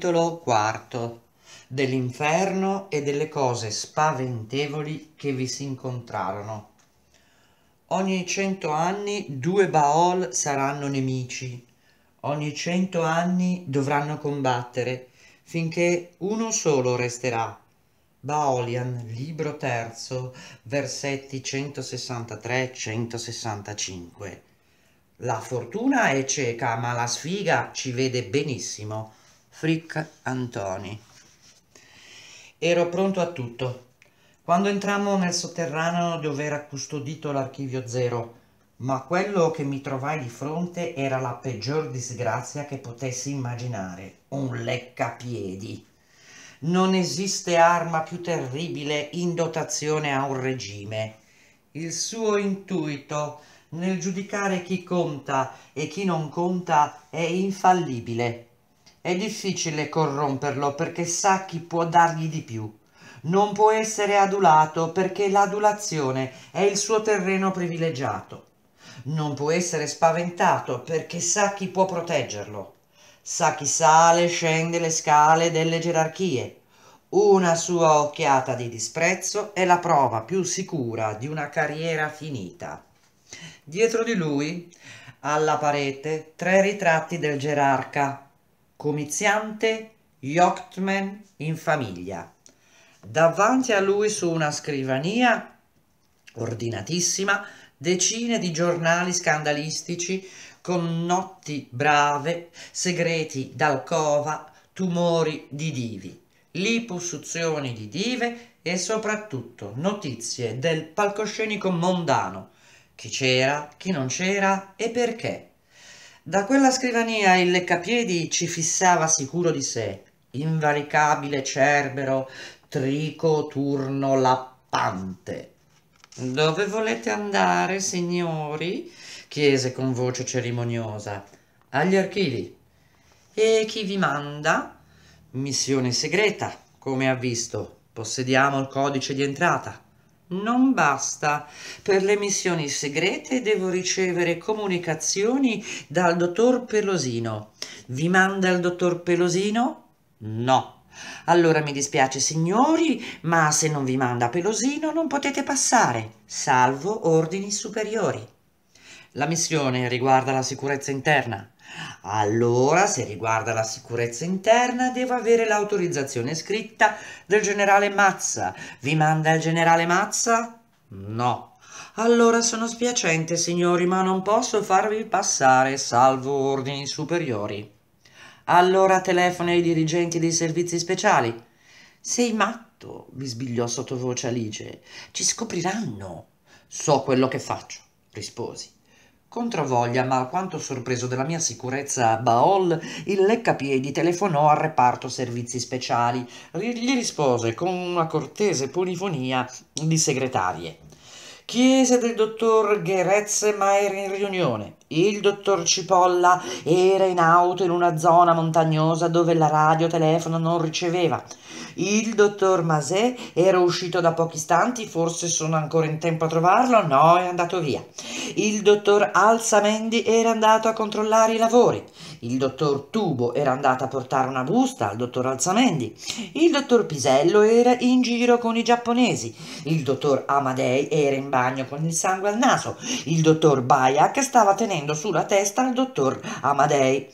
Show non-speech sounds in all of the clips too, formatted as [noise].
Capitolo IV Dell'inferno e delle cose spaventevoli che vi si incontrarono. Ogni cento anni due Baol saranno nemici, ogni cento anni dovranno combattere, finché uno solo resterà. Baolian, libro terzo, versetti 163-165. La fortuna è cieca, ma la sfiga ci vede benissimo. Frick Antoni. Ero pronto a tutto. Quando entrammo nel sotterraneo dove era custodito l'archivio zero, ma quello che mi trovai di fronte era la peggior disgrazia che potessi immaginare, un leccapiedi. Non esiste arma più terribile in dotazione a un regime. Il suo intuito nel giudicare chi conta e chi non conta è infallibile. È difficile corromperlo perché sa chi può dargli di più. Non può essere adulato perché l'adulazione è il suo terreno privilegiato. Non può essere spaventato perché sa chi può proteggerlo. Sa chi sale e scende le scale delle gerarchie. Una sua occhiata di disprezzo è la prova più sicura di una carriera finita. Dietro di lui, alla parete, tre ritratti del gerarca comiziante, yachtman in famiglia. Davanti a lui su una scrivania ordinatissima decine di giornali scandalistici con notti brave, segreti d'alcova, tumori di divi, liposuzioni di dive e soprattutto notizie del palcoscenico mondano, chi c'era, chi non c'era e perché. Da quella scrivania il leccapiedi ci fissava sicuro di sé, invaricabile cerbero, trico, turno, lappante. Dove volete andare, signori? chiese con voce cerimoniosa. Agli archivi. E chi vi manda? Missione segreta, come ha visto. Possediamo il codice di entrata non basta. Per le missioni segrete devo ricevere comunicazioni dal dottor Pelosino. Vi manda il dottor Pelosino? No. Allora mi dispiace signori, ma se non vi manda Pelosino non potete passare, salvo ordini superiori. La missione riguarda la sicurezza interna. Allora, se riguarda la sicurezza interna, devo avere l'autorizzazione scritta del generale Mazza. Vi manda il generale Mazza? No. Allora sono spiacente, signori, ma non posso farvi passare, salvo ordini superiori. Allora telefono ai dirigenti dei servizi speciali. Sei matto, bisbigliò sottovoce Alice. Ci scopriranno. So quello che faccio, risposi. Controvoglia, ma alquanto sorpreso della mia sicurezza a Baol, il leccapiedi telefonò al reparto servizi speciali. Gli rispose con una cortese polifonia di segretarie chiese del dottor Gerez Gerezmeier in riunione. Il dottor Cipolla era in auto in una zona montagnosa dove la radiotelefono non riceveva. Il dottor Masè era uscito da pochi istanti, forse sono ancora in tempo a trovarlo? No, è andato via. Il dottor Alzamendi era andato a controllare i lavori il dottor Tubo era andato a portare una busta al dottor Alzamendi, il dottor Pisello era in giro con i giapponesi, il dottor Amadei era in bagno con il sangue al naso, il dottor Baiac stava tenendo sulla testa il dottor Amadei.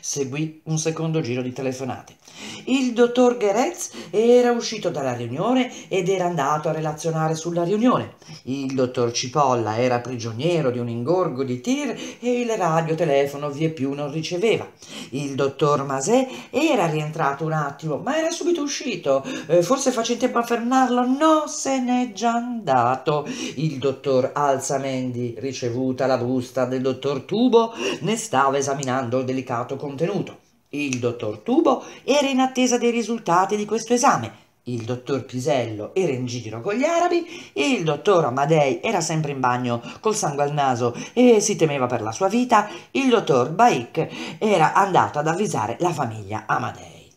Seguì un secondo giro di telefonate. Il dottor Gerez era uscito dalla riunione ed era andato a relazionare sulla riunione. Il dottor Cipolla era prigioniero di un ingorgo di tir e il radiotelefono vie più non riceveva. Il dottor Masè era rientrato un attimo, ma era subito uscito. Eh, forse faceva tempo a fermarlo. No, se n'è già andato. Il dottor Alzamendi, ricevuta la busta del dottor Tubo, ne stava esaminando il delicato contenuto. Il dottor Tubo era in attesa dei risultati di questo esame. Il dottor Pisello era in giro con gli arabi il dottor Amadei era sempre in bagno col sangue al naso e si temeva per la sua vita. Il dottor Baik era andato ad avvisare la famiglia Amadei.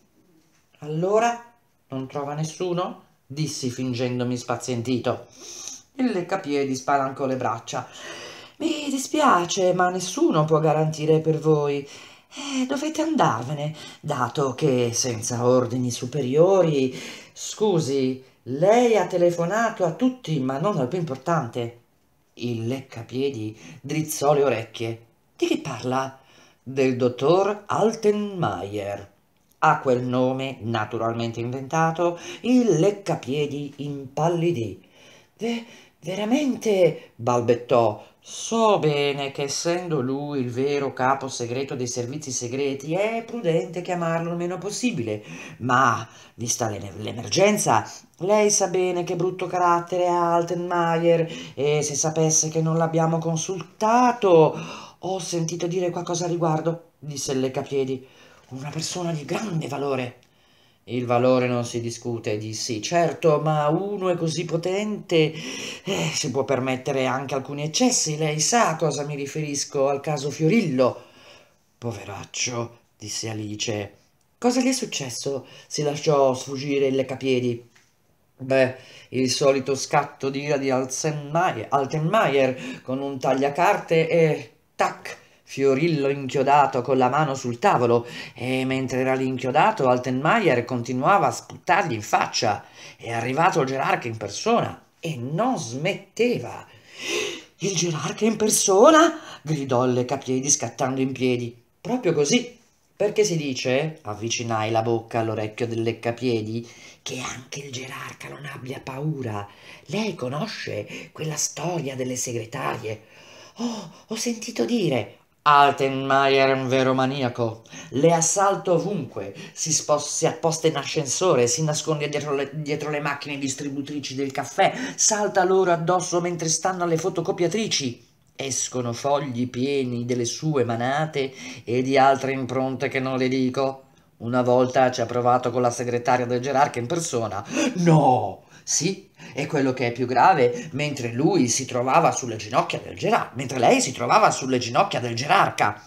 Allora non trova nessuno? dissi fingendomi spazientito. Il leccapiedi spalancò le braccia. Mi dispiace, ma nessuno può garantire per voi e eh, dovete andarvene, dato che senza ordini superiori... Scusi, lei ha telefonato a tutti, ma non al più importante. Il leccapiedi drizzò le orecchie. Di chi parla? Del dottor Altenmeier. A quel nome, naturalmente inventato, il leccapiedi impallidì. Ve veramente balbettò So bene che essendo lui il vero capo segreto dei servizi segreti è prudente chiamarlo il meno possibile, ma vista l'emergenza, lei sa bene che brutto carattere ha Altenmaier e se sapesse che non l'abbiamo consultato, ho sentito dire qualcosa a riguardo, disse il Leccapiedi, una persona di grande valore. Il valore non si discute, dissi. Certo, ma uno è così potente, eh, si può permettere anche alcuni eccessi. Lei sa a cosa mi riferisco, al caso Fiorillo. Poveraccio, disse Alice. Cosa gli è successo? Si lasciò sfuggire il capiedi. Beh, il solito scatto d'ira di Altenmaier, con un tagliacarte e... tac! Fiorillo inchiodato con la mano sul tavolo e mentre era lì inchiodato Altenmaier continuava a sputargli in faccia. È arrivato il gerarca in persona e non smetteva. Il gerarca in persona? gridò il lecapiedi scattando in piedi. Proprio così. Perché si dice, avvicinai la bocca all'orecchio del leccapiedi, che anche il gerarca non abbia paura. Lei conosce quella storia delle segretarie. Oh, ho sentito dire, Altenmaier è un vero maniaco. Le assalta ovunque. Si, si, apposta in ascensore, si nasconde dietro le, dietro le macchine distributrici del caffè, salta loro addosso mentre stanno alle fotocopiatrici. Escono fogli pieni delle sue manate e di altre impronte che non le dico. Una volta ci ha provato con la segretaria del Gerarca in persona. No! Sì, e quello che è più grave, mentre lui si trovava sulle ginocchia del gerarca, mentre lei si trovava sulle ginocchia del gerarca.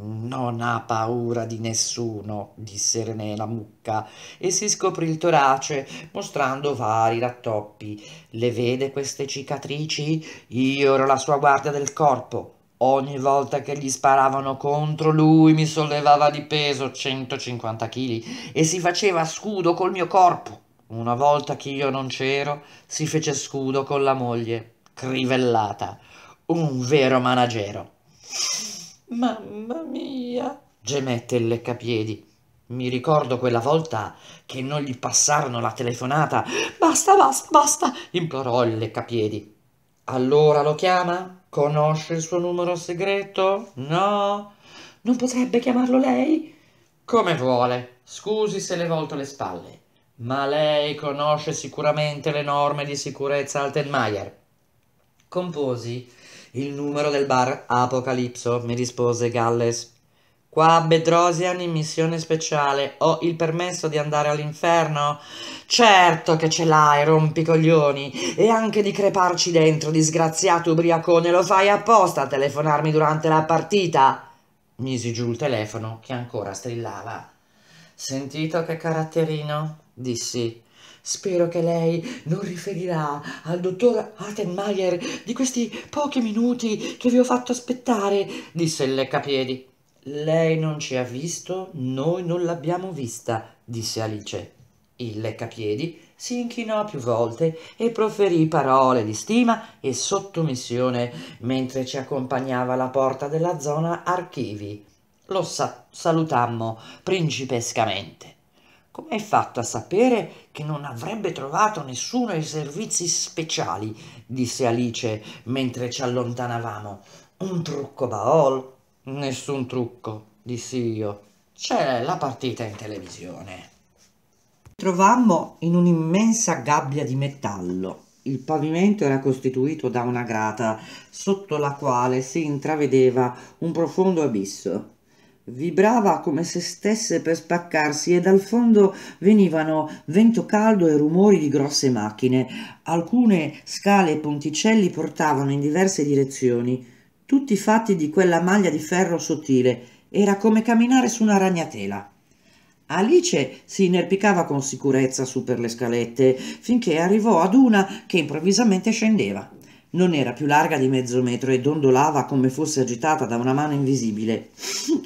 Non ha paura di nessuno, disse René la mucca, e si scoprì il torace, mostrando vari rattoppi. Le vede queste cicatrici? Io ero la sua guardia del corpo. Ogni volta che gli sparavano contro lui mi sollevava di peso 150 kg e si faceva scudo col mio corpo. Una volta che io non c'ero, si fece scudo con la moglie, crivellata, un vero managero. Mamma mia, gemette il leccapiedi. Mi ricordo quella volta che non gli passarono la telefonata. Basta, basta, basta, implorò il leccapiedi. Allora lo chiama? Conosce il suo numero segreto? No. Non potrebbe chiamarlo lei? Come vuole. Scusi se le volto le spalle ma lei conosce sicuramente le norme di sicurezza Altenmaier. Composi il numero del bar Apocalipso, mi rispose Galles. Qua a Bedrosian in missione speciale ho il permesso di andare all'inferno? Certo che ce l'hai, rompicoglioni, e anche di creparci dentro, disgraziato ubriacone, lo fai apposta a telefonarmi durante la partita. Misi giù il telefono che ancora strillava. Sentito che caratterino? dissi. Spero che lei non riferirà al dottor Attenmaier di questi pochi minuti che vi ho fatto aspettare, disse il leccapiedi. Lei non ci ha visto, noi non l'abbiamo vista, disse Alice. Il leccapiedi si inchinò più volte e proferì parole di stima e sottomissione mentre ci accompagnava alla porta della zona archivi. Lo sa salutammo principescamente. Come hai fatto a sapere che non avrebbe trovato nessuno ai servizi speciali? disse Alice mentre ci allontanavamo. Un trucco Baol? Nessun trucco, dissi io. C'è la partita in televisione. Trovammo in un'immensa gabbia di metallo. Il pavimento era costituito da una grata, sotto la quale si intravedeva un profondo abisso vibrava come se stesse per spaccarsi e dal fondo venivano vento caldo e rumori di grosse macchine. Alcune scale e ponticelli portavano in diverse direzioni, tutti fatti di quella maglia di ferro sottile. Era come camminare su una ragnatela. Alice si inerpicava con sicurezza su per le scalette, finché arrivò ad una che improvvisamente scendeva. Non era più larga di mezzo metro e dondolava come fosse agitata da una mano invisibile. [laughs]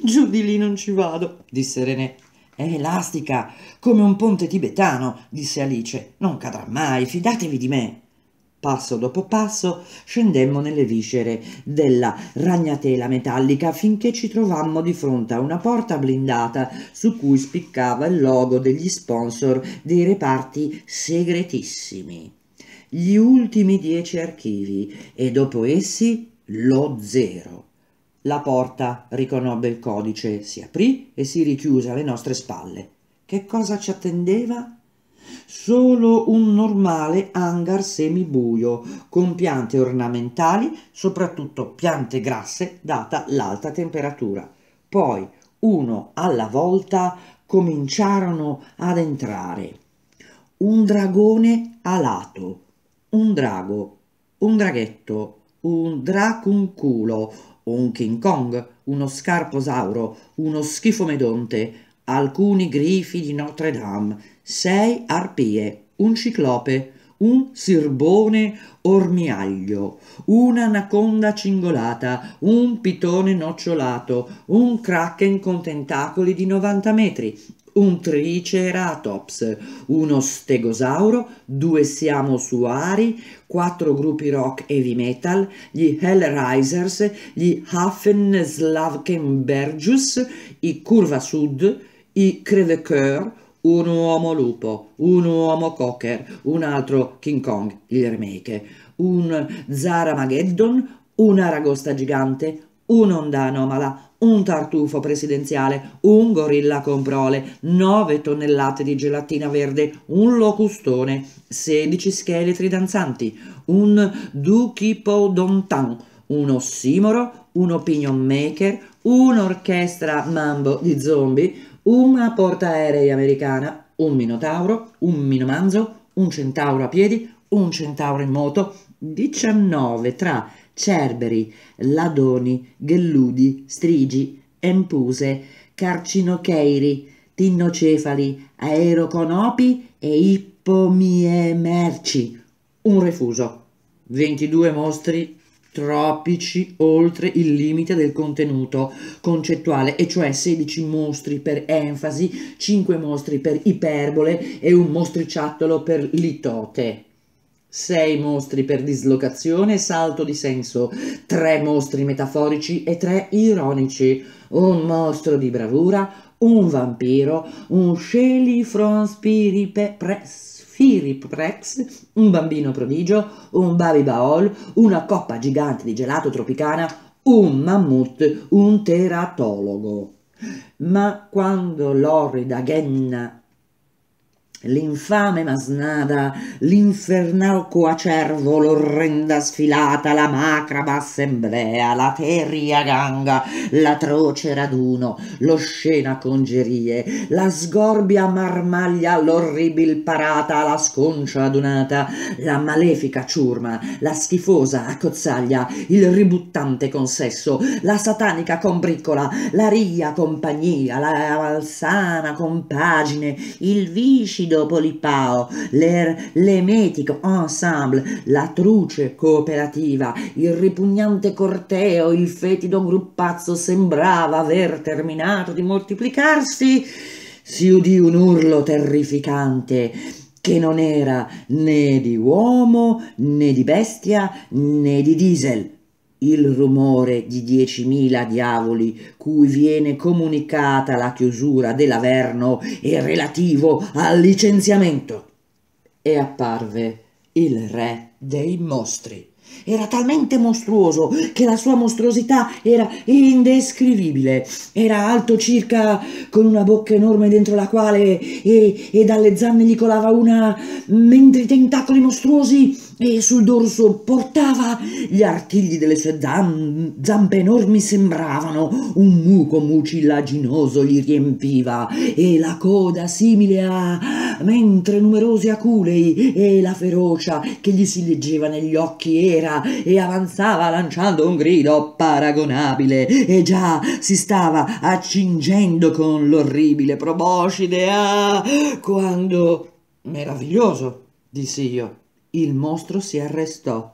Giù di lì non ci vado, disse René. È elastica, come un ponte tibetano, disse Alice. Non cadrà mai, fidatevi di me. Passo dopo passo scendemmo nelle viscere della ragnatela metallica finché ci trovammo di fronte a una porta blindata su cui spiccava il logo degli sponsor dei reparti segretissimi gli ultimi dieci archivi e dopo essi lo zero. La porta riconobbe il codice, si aprì e si richiuse alle nostre spalle. Che cosa ci attendeva? Solo un normale hangar semibuio, con piante ornamentali, soprattutto piante grasse, data l'alta temperatura. Poi, uno alla volta, cominciarono ad entrare. Un dragone alato, un drago, un draghetto, un dracunculo, un King Kong, uno scarposauro, uno schifomedonte, alcuni grifi di Notre Dame, sei arpie, un ciclope, un sirbone ormiaglio, un'anaconda cingolata, un pitone nocciolato, un kraken con tentacoli di 90 metri, un triceratops, uno stegosauro, due siamo suari, quattro gruppi rock heavy metal, gli Hellraisers, gli Hafen Slavkenbergius, i Curva Sud, i Crevecoeur, un uomo lupo, un uomo cocker, un altro King Kong, il remake, un Zaramageddon, un aragosta gigante, un'onda anomala, un tartufo presidenziale, un gorilla con prole, 9 tonnellate di gelatina verde, un locustone, 16 scheletri danzanti, un dukipodontan, un ossimoro, un opinion maker, un'orchestra mambo di zombie, una portaerei americana, un minotauro, un minomanzo, un centauro a piedi, un centauro in moto, 19 tra Cerberi, Ladoni, Gelludi, Strigi, Empuse, Carcinocheiri, Tinnocefali, Aeroconopi e Ippomiemerci. Un refuso. 22 mostri tropici oltre il limite del contenuto concettuale, e cioè 16 mostri per enfasi, 5 mostri per iperbole e un mostriciattolo per litote sei mostri per dislocazione e salto di senso, tre mostri metaforici e tre ironici, un mostro di bravura, un vampiro, un Shelly from Spiripepress. Firiprex, un bambino prodigio, un Babi Baol, una coppa gigante di gelato tropicana, un mammut, un teratologo. Ma quando l'orrida Genna l'infame masnada, l'infernaco acervo, l'orrenda sfilata, la macraba assemblea, la terria ganga, l'atroce raduno, scena congerie, la sgorbia marmaglia, l'orribil parata, la sconcia adunata, la malefica ciurma, la schifosa accozzaglia, il ributtante consesso, la satanica combriccola, la ria compagnia, la valsana compagine, il vicido Polipao, l'Erlemetico Ensemble, la truce cooperativa, il ripugnante corteo, il fetido gruppazzo sembrava aver terminato di moltiplicarsi, si udì un urlo terrificante che non era né di uomo né di bestia né di diesel il rumore di diecimila diavoli cui viene comunicata la chiusura dell'Averno e relativo al licenziamento. E apparve il re dei mostri. Era talmente mostruoso che la sua mostruosità era indescrivibile. Era alto circa con una bocca enorme dentro la quale e, e dalle zanne gli colava una, mentre i tentacoli mostruosi e sul dorso portava gli artigli delle sue zam zampe enormi sembravano un muco mucillaginoso gli riempiva e la coda simile a mentre numerosi aculei e la ferocia che gli si leggeva negli occhi era e avanzava lanciando un grido paragonabile e già si stava accingendo con l'orribile proboscide ah quando meraviglioso dissi io il mostro si arrestò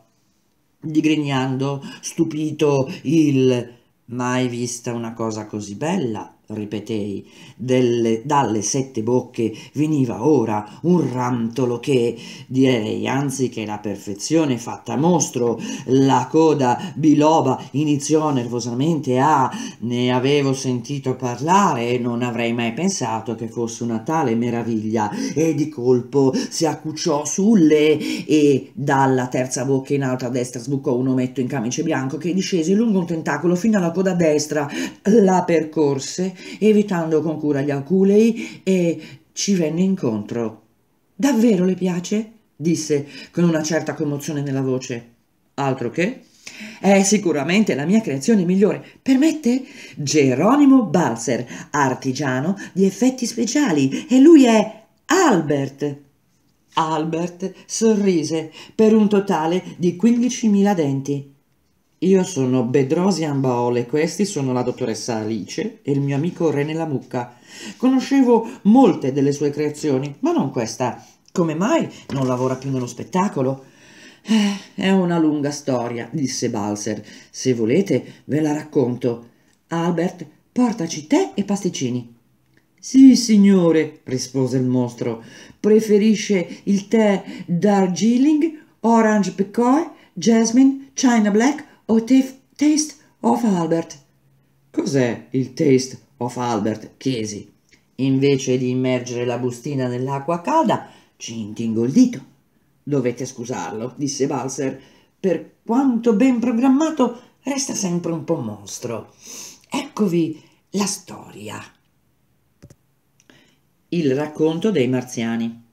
digrignando stupito il mai vista una cosa così bella ripetei, delle, dalle sette bocche veniva ora un rantolo che, direi anzi che la perfezione fatta mostro, la coda biloba iniziò nervosamente a ne avevo sentito parlare e non avrei mai pensato che fosse una tale meraviglia e di colpo si accucciò sulle e dalla terza bocca in alto a destra sbucò un ometto in camice bianco che discese lungo un tentacolo fino alla coda destra, la percorse evitando con cura gli aculei e ci venne incontro. Davvero le piace? disse con una certa commozione nella voce. Altro che? È sicuramente la mia creazione migliore. Permette? Geronimo Balzer, artigiano di effetti speciali, e lui è Albert. Albert sorrise per un totale di 15.000 denti. Io sono Bedrosi Ambaole, questi sono la dottoressa Alice e il mio amico René La Mucca. Conoscevo molte delle sue creazioni, ma non questa. Come mai non lavora più nello spettacolo? Eh, è una lunga storia, disse Balser. Se volete ve la racconto. Albert, portaci tè e pasticcini. Sì, signore, rispose il mostro. Preferisce il tè Darjeeling, Orange Pecoy, Jasmine, China Black o Taste of Albert. Cos'è il Taste of Albert? chiesi. Invece di immergere la bustina nell'acqua calda, ci intingo il dito. Dovete scusarlo, disse Balser. Per quanto ben programmato, resta sempre un po' mostro. Eccovi la storia. Il racconto dei marziani.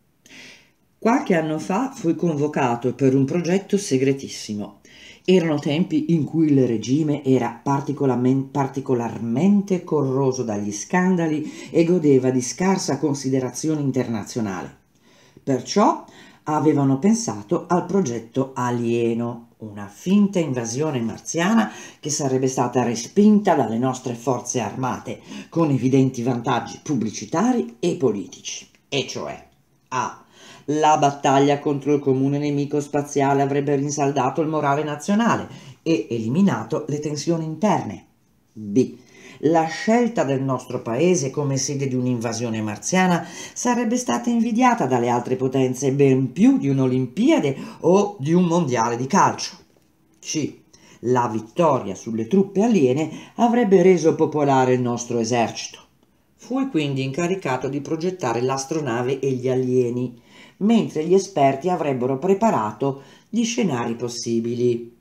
Qualche anno fa fui convocato per un progetto segretissimo. Erano tempi in cui il regime era particolarmente corroso dagli scandali e godeva di scarsa considerazione internazionale. Perciò avevano pensato al progetto alieno, una finta invasione marziana che sarebbe stata respinta dalle nostre forze armate, con evidenti vantaggi pubblicitari e politici, e cioè a la battaglia contro il comune nemico spaziale avrebbe rinsaldato il morale nazionale e eliminato le tensioni interne. B. La scelta del nostro paese come sede di un'invasione marziana sarebbe stata invidiata dalle altre potenze ben più di un'Olimpiade o di un mondiale di calcio. C. La vittoria sulle truppe aliene avrebbe reso popolare il nostro esercito. Fui quindi incaricato di progettare l'astronave e gli alieni mentre gli esperti avrebbero preparato gli scenari possibili.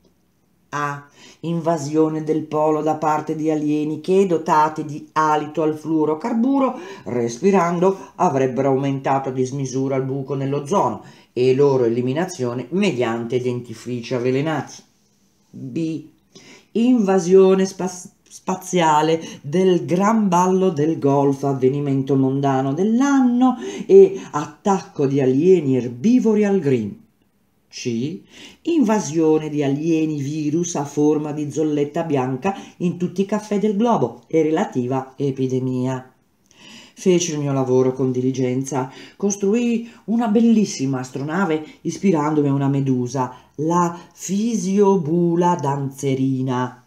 A. Invasione del polo da parte di alieni che, dotati di alito al fluorocarburo, respirando, avrebbero aumentato a dismisura il buco nell'ozono e loro eliminazione mediante dentifrici avvelenati. B. Invasione spaziale spaziale del Gran Ballo del Golf, avvenimento mondano dell'anno e attacco di alieni erbivori al green. C. Invasione di alieni virus a forma di zolletta bianca in tutti i caffè del globo e relativa epidemia. Feci il mio lavoro con diligenza, costruì una bellissima astronave ispirandomi a una medusa, la fisiobula danzerina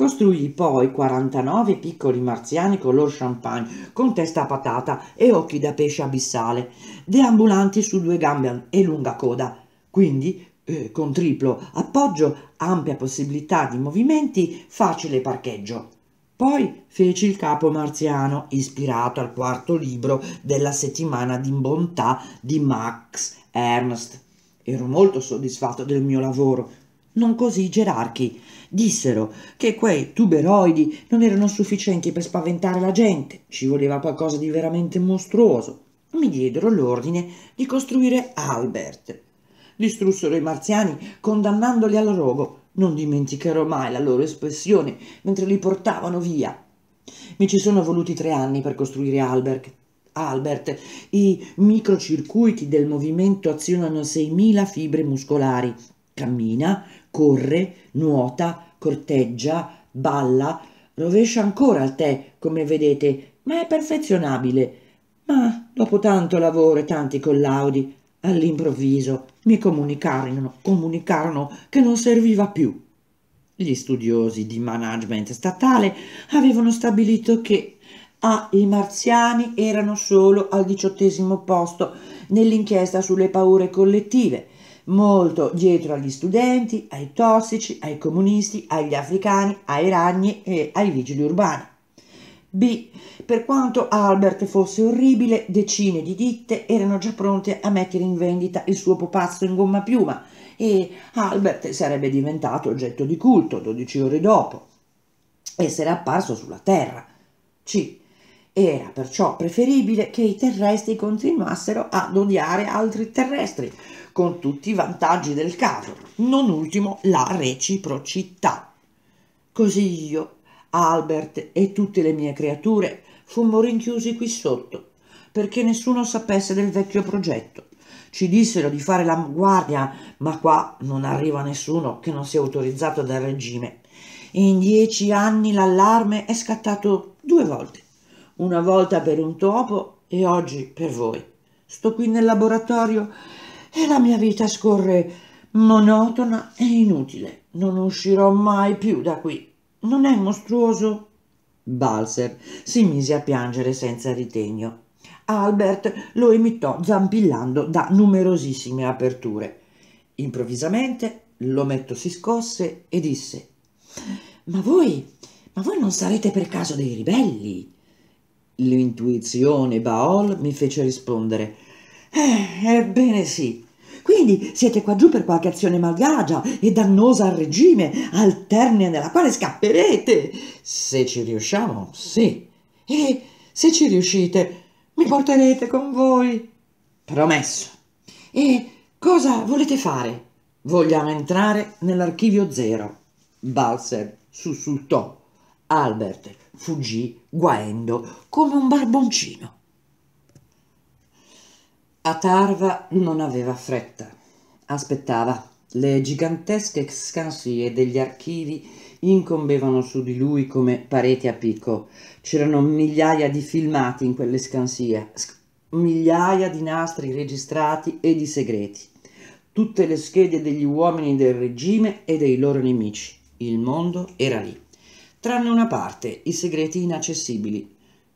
Costruì poi 49 piccoli marziani color champagne con testa a patata e occhi da pesce abissale, deambulanti su due gambe e lunga coda, quindi eh, con triplo appoggio, ampia possibilità di movimenti, facile parcheggio. Poi feci il capo marziano, ispirato al quarto libro della settimana di bontà di Max Ernst. Ero molto soddisfatto del mio lavoro, non così Gerarchi, dissero che quei tuberoidi non erano sufficienti per spaventare la gente, ci voleva qualcosa di veramente mostruoso. Mi diedero l'ordine di costruire Albert. Distrussero i marziani condannandoli al rogo. Non dimenticherò mai la loro espressione mentre li portavano via. Mi ci sono voluti tre anni per costruire Albert. Albert, i microcircuiti del movimento azionano 6.000 fibre muscolari. Cammina, corre, nuota, corteggia, balla, rovescia ancora il tè, come vedete, ma è perfezionabile. Ma dopo tanto lavoro e tanti collaudi, all'improvviso mi comunicarono, comunicarono che non serviva più. Gli studiosi di management statale avevano stabilito che ah, i marziani erano solo al diciottesimo posto nell'inchiesta sulle paure collettive molto dietro agli studenti, ai tossici, ai comunisti, agli africani, ai ragni e ai vigili urbani. B. Per quanto Albert fosse orribile, decine di ditte erano già pronte a mettere in vendita il suo popazzo in gomma piuma e Albert sarebbe diventato oggetto di culto 12 ore dopo. Essere apparso sulla Terra. C. Era perciò preferibile che i terrestri continuassero ad odiare altri terrestri, con tutti i vantaggi del caso, non ultimo la reciprocità. Così io, Albert e tutte le mie creature fummo rinchiusi qui sotto, perché nessuno sapesse del vecchio progetto. Ci dissero di fare la guardia, ma qua non arriva nessuno che non sia autorizzato dal regime. In dieci anni l'allarme è scattato due volte, una volta per un topo e oggi per voi. Sto qui nel laboratorio e la mia vita scorre monotona e inutile. Non uscirò mai più da qui. Non è mostruoso? Balser si mise a piangere senza ritegno. Albert lo imitò zampillando da numerosissime aperture. Improvvisamente l'ometto si scosse e disse «Ma voi, ma voi non sarete per caso dei ribelli?» L'intuizione Baol mi fece rispondere eh, ebbene sì. Quindi siete qua giù per qualche azione malgagia e dannosa al regime, al termine della quale scapperete. Se ci riusciamo, sì. E se ci riuscite, mi porterete con voi. Promesso. E cosa volete fare? Vogliamo entrare nell'archivio zero. Balser sussultò. Albert fuggì guaendo come un barboncino. A Tarva non aveva fretta, aspettava. Le gigantesche scansie degli archivi incombevano su di lui come pareti a picco. C'erano migliaia di filmati in quelle scansie, migliaia di nastri registrati e di segreti. Tutte le schede degli uomini del regime e dei loro nemici. Il mondo era lì. Tranne una parte, i segreti inaccessibili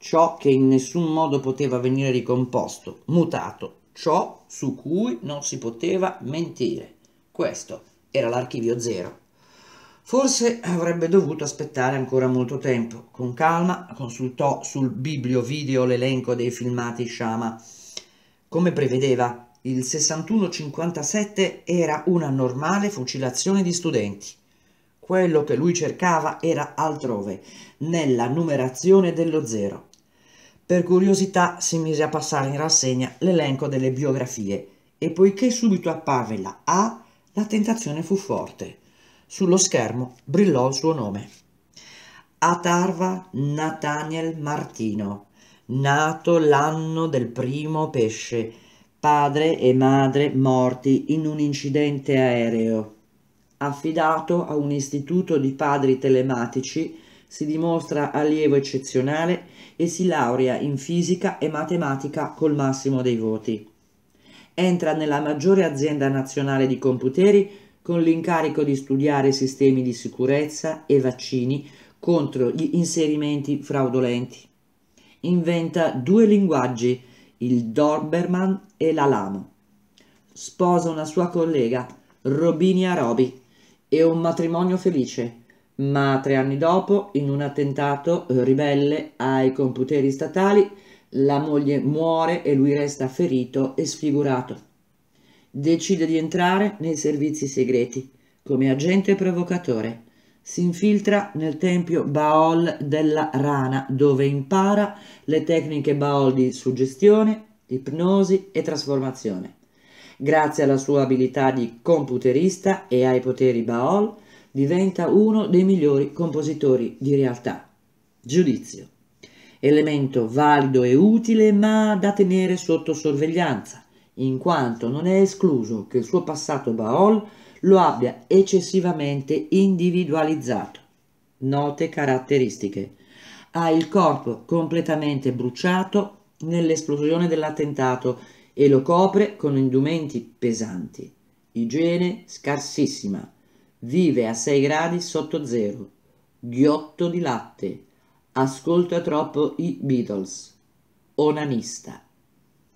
ciò che in nessun modo poteva venire ricomposto, mutato, ciò su cui non si poteva mentire. Questo era l'archivio zero. Forse avrebbe dovuto aspettare ancora molto tempo. Con calma consultò sul biblio video l'elenco dei filmati Shama. Come prevedeva, il 61-57 era una normale fucilazione di studenti. Quello che lui cercava era altrove, nella numerazione dello zero. Per curiosità si mise a passare in rassegna l'elenco delle biografie e poiché subito apparve la A, la tentazione fu forte. Sullo schermo brillò il suo nome. Atarva Nathaniel Martino, nato l'anno del primo pesce, padre e madre morti in un incidente aereo, affidato a un istituto di padri telematici si dimostra allievo eccezionale e si laurea in fisica e matematica col massimo dei voti. Entra nella maggiore azienda nazionale di computeri con l'incarico di studiare sistemi di sicurezza e vaccini contro gli inserimenti fraudolenti. Inventa due linguaggi, il Dorberman e l'Alamo. Sposa una sua collega, Robinia Robi, e un matrimonio felice ma tre anni dopo, in un attentato eh, ribelle ai computeri statali, la moglie muore e lui resta ferito e sfigurato. Decide di entrare nei servizi segreti come agente provocatore. Si infiltra nel tempio Baol della rana, dove impara le tecniche Baol di suggestione, ipnosi e trasformazione. Grazie alla sua abilità di computerista e ai poteri Baol, diventa uno dei migliori compositori di realtà. Giudizio. Elemento valido e utile ma da tenere sotto sorveglianza, in quanto non è escluso che il suo passato Baol lo abbia eccessivamente individualizzato. Note caratteristiche. Ha il corpo completamente bruciato nell'esplosione dell'attentato e lo copre con indumenti pesanti. Igiene scarsissima vive a 6 gradi sotto zero, ghiotto di latte, ascolta troppo i Beatles, onanista.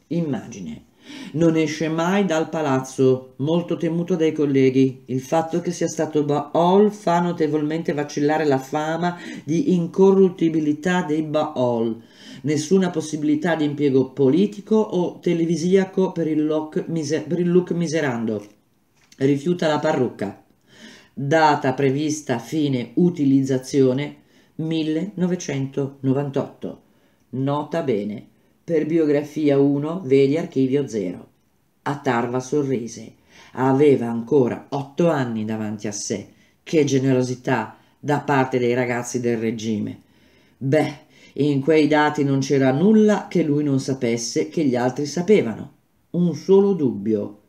Immagine. Non esce mai dal palazzo, molto temuto dai colleghi. Il fatto che sia stato Baol fa notevolmente vacillare la fama di incorruttibilità dei Baol. Nessuna possibilità di impiego politico o televisiaco per il look, miser per il look miserando. Rifiuta la parrucca data prevista fine utilizzazione 1998. Nota bene, per biografia 1 vedi archivio 0. A Tarva sorrise. Aveva ancora otto anni davanti a sé. Che generosità da parte dei ragazzi del regime. Beh, in quei dati non c'era nulla che lui non sapesse che gli altri sapevano. Un solo dubbio.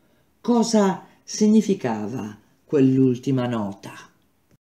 Cosa significava quell'ultima nota.